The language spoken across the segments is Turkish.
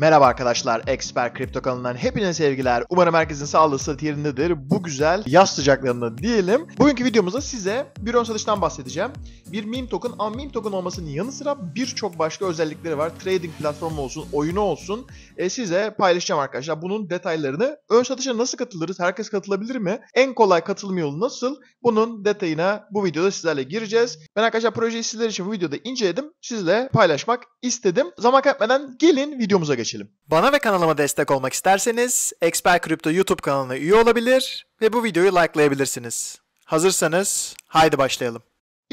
Merhaba arkadaşlar, Expert Kripto kanalından hepinize sevgiler. Umarım herkesin sağlığı sıhhati yerindedir. Bu güzel yaz sıcaklarında diyelim. Bugünkü videomuzda size bir ön satıştan bahsedeceğim. Bir meme token ama meme token olmasının yanı sıra birçok başka özellikleri var. Trading platformu olsun, oyunu olsun. E, size paylaşacağım arkadaşlar bunun detaylarını. Ön satışa nasıl katılırız? Herkes katılabilir mi? En kolay katılım yolu nasıl? Bunun detayına bu videoda sizlerle gireceğiz. Ben arkadaşlar projeyi sizler için bu videoda inceledim. Sizle paylaşmak istedim. Zaman kaybetmeden gelin videomuza geçelim geçelim. Bana ve kanalıma destek olmak isterseniz Expert Crypto YouTube kanalına üye olabilir ve bu videoyu likelayabilirsiniz. Hazırsanız haydi başlayalım.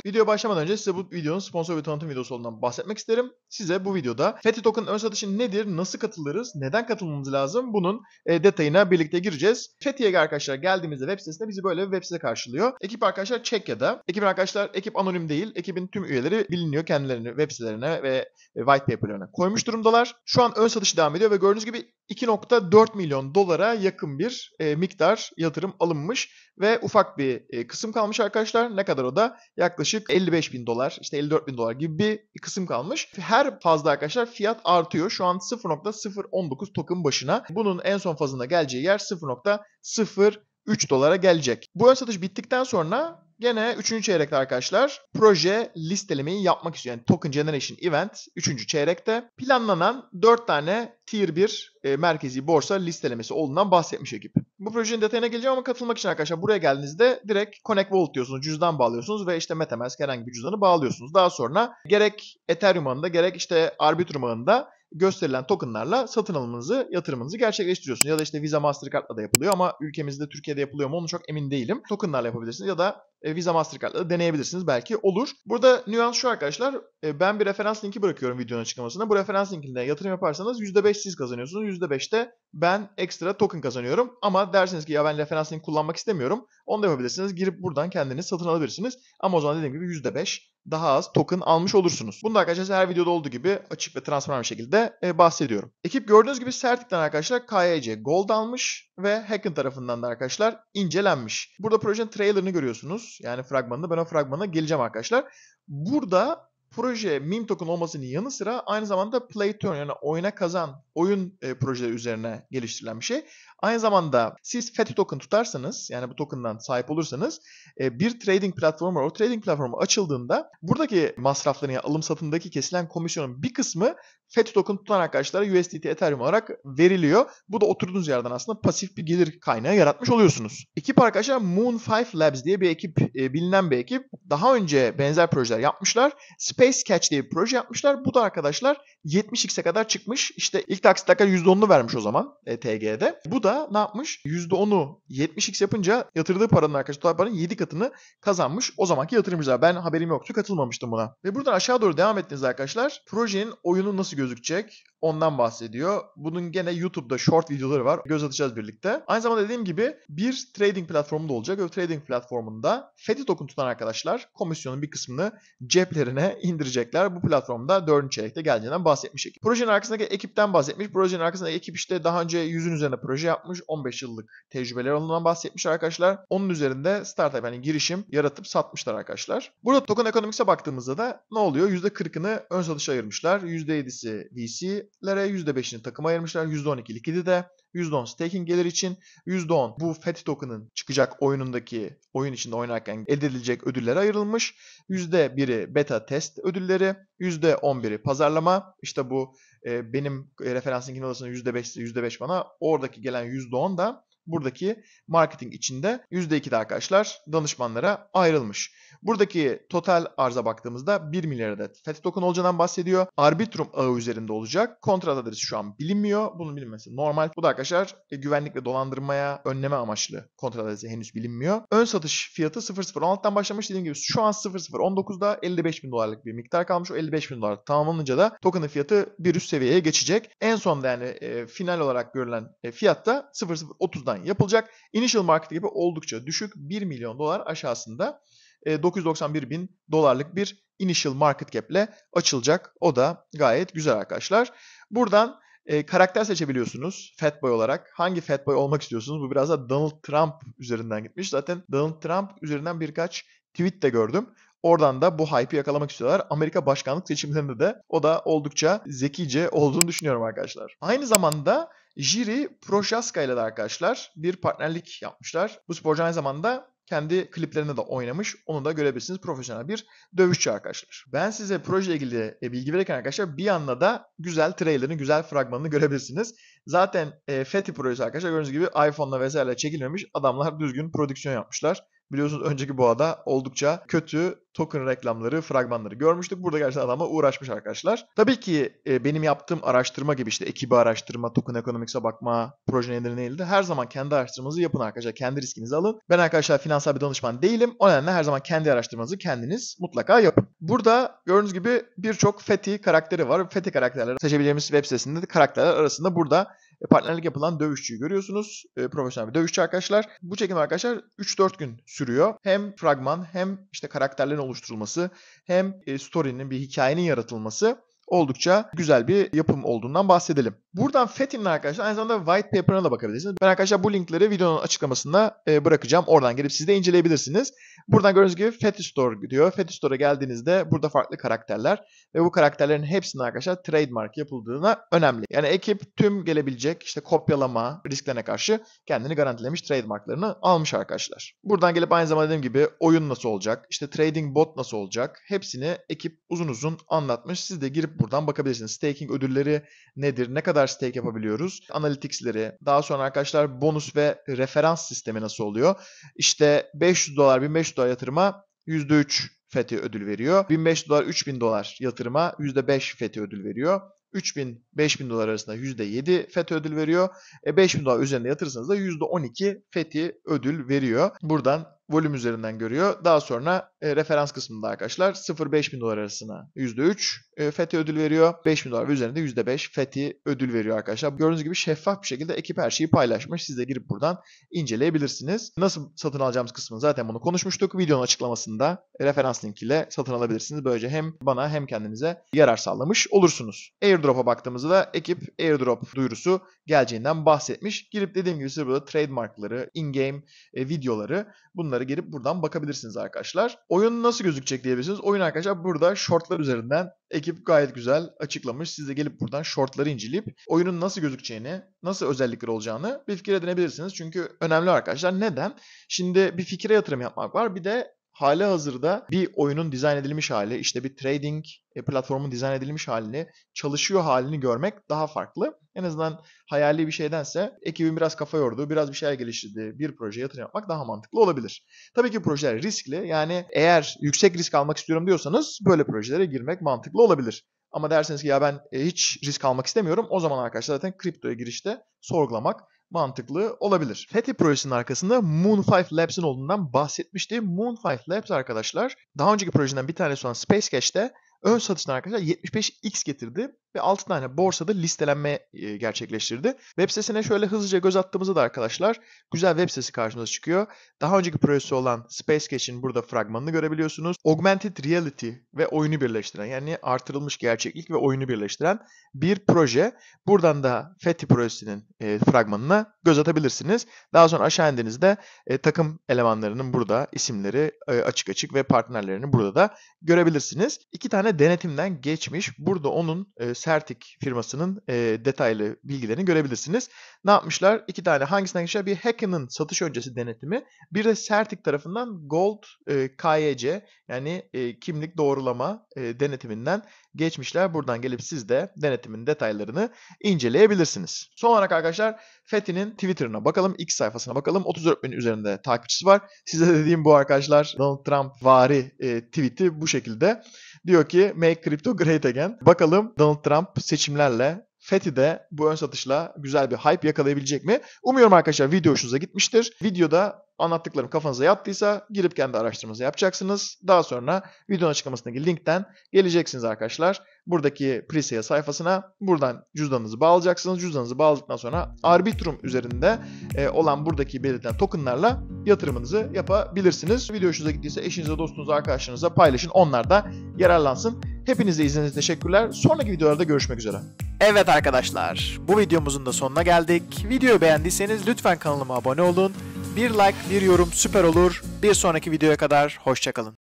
Video başlamadan önce size bu videonun sponsor ve tanıtım videosu olduğundan bahsetmek isterim. Size bu videoda FETI Token ön satışı nedir, nasıl katılırız, neden katılmamız lazım bunun e, detayına birlikte gireceğiz. Fethiye'ye arkadaşlar geldiğimizde web sitesinde bizi böyle bir web site karşılıyor. Ekip arkadaşlar ya da Ekip arkadaşlar ekip anonim değil. Ekibin tüm üyeleri biliniyor kendilerini web sitelerine ve e, white paper'larına koymuş durumdalar. Şu an ön satış devam ediyor ve gördüğünüz gibi 2.4 milyon dolara yakın bir e, miktar yatırım alınmış ve ufak bir e, kısım kalmış arkadaşlar. Ne kadar o da? Yaklaşık 55 bin dolar, işte 54 bin dolar gibi bir kısım kalmış. Her fazla arkadaşlar fiyat artıyor. Şu an 0.019 token başına. Bunun en son fazına geleceği yer 0.03 dolara gelecek. Bu ön satış bittikten sonra Gene 3. çeyrekte arkadaşlar proje listelemeyi yapmak istiyor. Yani Token Generation Event 3. çeyrekte planlanan 4 tane Tier 1 e, merkezi borsa listelemesi olduğundan bahsetmiş ekip. Bu projenin detayına geleceğim ama katılmak için arkadaşlar buraya geldiğinizde direkt Connect Wallet diyorsunuz. Cüzdan bağlıyorsunuz ve işte Metamask herhangi bir cüzdanı bağlıyorsunuz. Daha sonra gerek Ethereum ağında gerek işte Arbitrum ağında gösterilen tokenlarla satın alımınızı, yatırımınızı gerçekleştiriyorsunuz. Ya da işte Visa Mastercard'la da yapılıyor ama ülkemizde Türkiye'de yapılıyor mu onu çok emin değilim. Tokenlarla yapabilirsiniz ya da e, Visa Mastercard'la da deneyebilirsiniz belki olur. Burada nüans şu arkadaşlar e, ben bir referans linki bırakıyorum videonun açıklamasına. Bu referans linkinden yatırım yaparsanız %5 siz kazanıyorsunuz. %5 de ben ekstra token kazanıyorum. Ama derseniz ki ya ben referans linki kullanmak istemiyorum. Onu da yapabilirsiniz. Girip buradan kendiniz satın alabilirsiniz. Ama o zaman dediğim gibi %5 daha az token almış olursunuz. Bunu da arkadaşlar her videoda olduğu gibi açık ve transparan bir şekilde e, bahsediyorum. Ekip gördüğünüz gibi Sertik'ten arkadaşlar KYC Gold almış ve Hacken tarafından da arkadaşlar incelenmiş. Burada projenin trailerını görüyorsunuz. Yani fragmanını. Ben o fragmana geleceğim arkadaşlar. Burada proje meme token olmasının yanı sıra aynı zamanda play turn yani oyna kazan oyun e, projeleri üzerine geliştirilen bir şey. Aynı zamanda siz FETÖ token tutarsanız yani bu token'dan sahip olursanız e, bir trading platformu o trading platformu açıldığında buradaki masrafların ya alım satımdaki kesilen komisyonun bir kısmı FETÖ token tutan arkadaşlara USDT Ethereum olarak veriliyor. Bu da oturduğunuz yerden aslında pasif bir gelir kaynağı yaratmış oluyorsunuz. Ekip arkadaşlar Moon 5 Labs diye bir ekip e, bilinen bir ekip. Daha önce benzer projeler yapmışlar. Space Catch diye bir proje yapmışlar. Bu da arkadaşlar 70x'e kadar çıkmış. İşte ilk taksit dakika %10'unu vermiş o zaman e, TG'de. Bu da ne yapmış? %10'u 70x yapınca yatırdığı paranın arkadaşlar total paranın 7 katını kazanmış. O zamanki yatırımcılar. Ben haberim yoktu katılmamıştım buna. Ve buradan aşağı doğru devam ettiniz arkadaşlar. Projenin oyunu nasıl gözükecek? Ondan bahsediyor. Bunun gene YouTube'da short videoları var. Göz atacağız birlikte. Aynı zamanda dediğim gibi bir trading platformu da olacak. O trading platformunda FETÖ token tutan arkadaşlar komisyonun bir kısmını ceplerine indirecekler. Bu platformda 4. çeyrekte geleceğinden bahsetmiştik. Projenin arkasındaki ekipten bahsetmiş. Projenin arkasındaki ekip işte daha önce 100'ün üzerine proje yapmış. 15 yıllık tecrübeler ondan bahsetmiş arkadaşlar. Onun üzerinde startup yani girişim yaratıp satmışlar arkadaşlar. Burada token ekonomikse baktığımızda da ne oluyor? %40'ını ön satışa ayırmışlar. %7'si VC, şirketlere, %5'ini takım ayırmışlar, %12 likidite, %10 staking gelir için, %10 bu FET token'ın çıkacak oyunundaki oyun içinde oynarken elde edilecek ödüllere ayrılmış. %1'i beta test ödülleri, %11'i pazarlama. İşte bu e, benim e, referansın kinodasının %5'si %5 bana oradaki gelen %10 da buradaki marketing içinde %2'de arkadaşlar danışmanlara ayrılmış. Buradaki total arza baktığımızda 1 milyar adet FETÖ token olacağından bahsediyor. Arbitrum ağı üzerinde olacak. Kontrat adresi şu an bilinmiyor. Bunun bilinmesi normal. Bu da arkadaşlar e, güvenlik ve dolandırmaya önleme amaçlı kontrat adresi henüz bilinmiyor. Ön satış fiyatı 0016'dan başlamış. Dediğim gibi şu an 0019'da 55 bin dolarlık bir miktar kalmış. O 55 bin dolar tamamlanınca da token'ın fiyatı bir üst seviyeye geçecek. En sonunda yani e, final olarak görülen e, fiyat da 0030'dan buradan yapılacak. Initial market gibi oldukça düşük 1 milyon dolar aşağısında 991 e, bin dolarlık bir initial market cap ile açılacak. O da gayet güzel arkadaşlar. Buradan e, karakter seçebiliyorsunuz Fatboy olarak. Hangi Fatboy olmak istiyorsunuz? Bu biraz da Donald Trump üzerinden gitmiş. Zaten Donald Trump üzerinden birkaç tweet de gördüm. Oradan da bu hype'ı yakalamak istiyorlar. Amerika başkanlık seçimlerinde de o da oldukça zekice olduğunu düşünüyorum arkadaşlar. Aynı zamanda Jiri Prochaska ile de arkadaşlar bir partnerlik yapmışlar. Bu sporcu aynı zamanda kendi kliplerinde de oynamış. Onu da görebilirsiniz. Profesyonel bir dövüşçü arkadaşlar. Ben size proje ilgili e, bilgi verirken arkadaşlar bir yanda da güzel trailer'ını, güzel fragmanını görebilirsiniz. Zaten e, Fethi projesi arkadaşlar gördüğünüz gibi iPhone'la vesaire çekilmemiş. Adamlar düzgün prodüksiyon yapmışlar. Biliyorsunuz önceki boğada oldukça kötü token reklamları, fragmanları görmüştük. Burada gerçekten adama uğraşmış arkadaşlar. Tabii ki e, benim yaptığım araştırma gibi işte ekibi araştırma, token economics'e bakma, proje nedir neydi her zaman kendi araştırmanızı yapın arkadaşlar. Kendi riskinizi alın. Ben arkadaşlar finansal bir danışman değilim. O nedenle her zaman kendi araştırmanızı kendiniz mutlaka yapın. Burada gördüğünüz gibi birçok FETI karakteri var. FETI karakterleri seçebileceğimiz web sitesinde karakterler arasında burada e, partnerlik yapılan dövüşçüyü görüyorsunuz. E, profesyonel bir dövüşçü arkadaşlar. Bu çekim arkadaşlar 3-4 gün sürüyor. Hem fragman hem işte karakterlerin oluşturulması hem e, story'nin bir hikayenin yaratılması oldukça güzel bir yapım olduğundan bahsedelim. Buradan Fethi'nin arkadaşlar aynı zamanda white paper'ına da bakabilirsiniz. Ben arkadaşlar bu linkleri videonun açıklamasında e, bırakacağım. Oradan gelip siz de inceleyebilirsiniz. Buradan gördüğünüz gibi Fethi Store gidiyor. Fethi Store'a geldiğinizde burada farklı karakterler ve bu karakterlerin hepsinin arkadaşlar trademark yapıldığına önemli. Yani ekip tüm gelebilecek işte kopyalama risklerine karşı kendini garantilemiş trademarklarını almış arkadaşlar. Buradan gelip aynı zamanda dediğim gibi oyun nasıl olacak, işte trading bot nasıl olacak hepsini ekip uzun uzun anlatmış. Siz de girip buradan bakabilirsiniz. Staking ödülleri nedir, ne kadar kadar stake yapabiliyoruz? Analytics'leri, daha sonra arkadaşlar bonus ve referans sistemi nasıl oluyor? İşte 500 dolar, 1500 dolar yatırıma %3 FETÖ ödül veriyor. 1500 dolar, 3000 dolar yatırıma %5 FETÖ ödül veriyor. 3000 5000 dolar arasında %7 FETÖ ödül veriyor. E 5000 dolar üzerinde yatırırsanız da %12 FETÖ ödül veriyor. Buradan volüm üzerinden görüyor. Daha sonra e, referans kısmında arkadaşlar 0-5 dolar arasına %3 e, FETÖ ödül veriyor. 5 bin dolar ve üzerinde %5 FETI ödül veriyor arkadaşlar. Gördüğünüz gibi şeffaf bir şekilde ekip her şeyi paylaşmış. Siz de girip buradan inceleyebilirsiniz. Nasıl satın alacağımız kısmını zaten bunu konuşmuştuk. Videonun açıklamasında referans linkiyle satın alabilirsiniz. Böylece hem bana hem kendinize yarar sağlamış olursunuz. Airdrop'a baktığımızda ekip airdrop duyurusu geleceğinden bahsetmiş. Girip dediğim gibi siz burada trademarkları, in-game e, videoları bunları oyunlara girip buradan bakabilirsiniz arkadaşlar. Oyun nasıl gözükecek diyebilirsiniz. Oyun arkadaşlar burada shortlar üzerinden ekip gayet güzel açıklamış. Siz de gelip buradan shortları inceleyip oyunun nasıl gözükeceğini, nasıl özellikleri olacağını bir fikir edinebilirsiniz. Çünkü önemli arkadaşlar. Neden? Şimdi bir fikre yatırım yapmak var. Bir de hali hazırda bir oyunun dizayn edilmiş hali, işte bir trading e, platformun dizayn edilmiş halini, çalışıyor halini görmek daha farklı. En azından hayali bir şeydense ekibin biraz kafa yorduğu, biraz bir şeyler geliştirdiği bir proje yatırım yapmak daha mantıklı olabilir. Tabii ki projeler riskli. Yani eğer yüksek risk almak istiyorum diyorsanız böyle projelere girmek mantıklı olabilir. Ama derseniz ki ya ben e, hiç risk almak istemiyorum. O zaman arkadaşlar zaten kriptoya girişte sorgulamak mantıklı olabilir. FETI projesinin arkasında Moon 5 Labs'in olduğundan bahsetmişti. Moon 5 Labs arkadaşlar daha önceki projeden bir tanesi olan Space Cash'te ön satışına arkadaşlar 75x getirdi ve 6 tane borsada listelenme gerçekleştirdi. Web sitesine şöyle hızlıca göz attığımızda da arkadaşlar güzel web sitesi karşımıza çıkıyor. Daha önceki projesi olan Spacecach'in burada fragmanını görebiliyorsunuz. Augmented Reality ve oyunu birleştiren yani artırılmış gerçeklik ve oyunu birleştiren bir proje. Buradan da FETI projesinin e, fragmanına göz atabilirsiniz. Daha sonra aşağı indiğinizde takım elemanlarının burada isimleri açık açık ve partnerlerini burada da görebilirsiniz. İki tane denetimden geçmiş. Burada onun Sertik firmasının e, detaylı bilgilerini görebilirsiniz. Ne yapmışlar? İki tane hangisinden geçer? Bir Hacken'ın satış öncesi denetimi, bir de Sertik tarafından Gold e, KYC yani e, kimlik doğrulama e, denetiminden geçmişler. Buradan gelip siz de denetimin detaylarını inceleyebilirsiniz. Son olarak arkadaşlar Fethi'nin Twitter'ına bakalım, X sayfasına bakalım. 34 bin üzerinde takipçisi var. Size dediğim bu arkadaşlar Donald Trump vari e, tweet'i bu şekilde. Diyor ki make crypto great again. Bakalım Donald Trump seçimlerle Fethi de bu ön satışla güzel bir hype yakalayabilecek mi? Umuyorum arkadaşlar video hoşunuza gitmiştir. Videoda anlattıklarım kafanıza yattıysa girip kendi araştırmanızı yapacaksınız. Daha sonra videonun açıklamasındaki linkten geleceksiniz arkadaşlar. Buradaki presale sayfasına buradan cüzdanınızı bağlayacaksınız. Cüzdanınızı bağladıktan sonra Arbitrum üzerinde e, olan buradaki belirtilen tokenlarla yatırımınızı yapabilirsiniz. Video hoşunuza gittiyse eşinize, dostunuza, arkadaşlarınıza paylaşın. Onlar da yararlansın. Hepinize izlediğiniz teşekkürler. Sonraki videolarda görüşmek üzere. Evet arkadaşlar, bu videomuzun da sonuna geldik. Videoyu beğendiyseniz lütfen kanalıma abone olun. Bir like, bir yorum süper olur. Bir sonraki videoya kadar hoşçakalın.